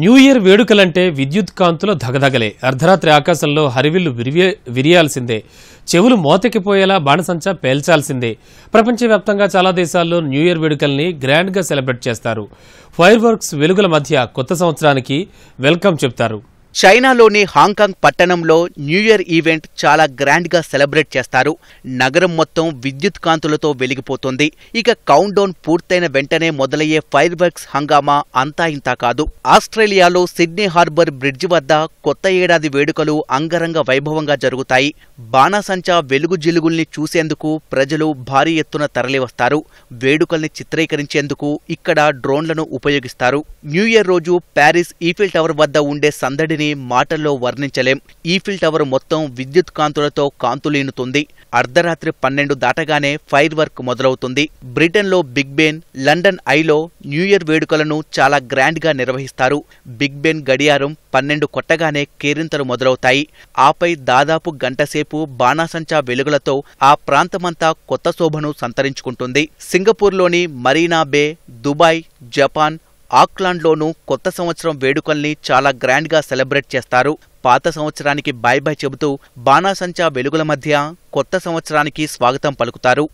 new year వేడుకలంటే విద్యుత్ కాంతుల ధగధగలే అర్ధరాత్రి ఆకాశంలో హరివిల్లు విరివే విరియాల్సిందే చెవులు మోతెక్కిపోయేలా బాణసంచ పేల్చాల్సిందే ప్రపంచవ్యాప్తంగా చాలా దేశాల్లో న్యూ ఇయర్ వేడుకల్ని గ్రాండ్గా సెలబ్రేట్ చేస్తారు ఫైర్ వర్క్స్ వెలుగుల మధ్య కొత్త సంవత్సరానికి వెల్కమ్ చెప్తారు చైనాలోని హాంకాంగ్ పట్టణంలో న్యూ ఇయర్ ఈవెంట్ చాలా గ్రాండ్గా సెలబ్రేట్ చేస్తారు నగరం మొత్తం విద్యుత్ కాంతులతో వెలిగిపోతుంది ఇక కౌంట్ డౌన్ పూర్తయిన వెంటనే మొదలయ్యే ఫైర్ వర్క్స్ హంగామా అంతా ఇంతా కాదు ఆస్ట్రేలియాలో సిడ్నీ హార్బర్ బ్రిడ్జ్ వద్ద కొత్త ఏడాది వేడుకలు అంగరంగ వైభవంగా జరుగుతాయి బాణాసంచా వెలుగు జిలుగుల్ని చూసేందుకు ప్రజలు భారీ ఎత్తున తరలివస్తారు వేడుకల్ని చిత్రీకరించేందుకు ఇక్కడ డ్రోన్లను ఉపయోగిస్తారు న్యూ ఇయర్ రోజు ప్యారిస్ ఈఫిల్ టవర్ వద్ద ఉండే సందడిని శక్తిని మాటల్లో వర్ణించలేం ఈఫిల్ టవర్ మొత్తం విద్యుత్ కాంతులతో కాంతులీనుతుంది అర్ధరాత్రి పన్నెండు దాటగానే ఫైర్ వర్క్ మొదలవుతుంది బ్రిటన్లో బిగ్ బెన్ లండన్ ఐలో న్యూ ఇయర్ వేడుకలను చాలా గ్రాండ్గా నిర్వహిస్తారు బిగ్ బెన్ గడియారం పన్నెండు కొట్టగానే కేరింతలు మొదలవుతాయి ఆపై దాదాపు గంటసేపు బాణాసంచా వెలుగులతో ఆ ప్రాంతమంతా కొత్త శోభను సంతరించుకుంటుంది సింగపూర్లోని మరీనా బే దుబాయ్ జపాన్ ఆక్లాండ్లోనూ కొత్త సంవత్సరం వేడుకల్ని చాలా గ్రాండ్గా సెలబ్రేట్ చేస్తారు పాత సంవత్సరానికి బాయ్ బాయ్ చెబుతూ బాణాసంచా వెలుగుల మధ్య కొత్త సంవత్సరానికి స్వాగతం పలుకుతారు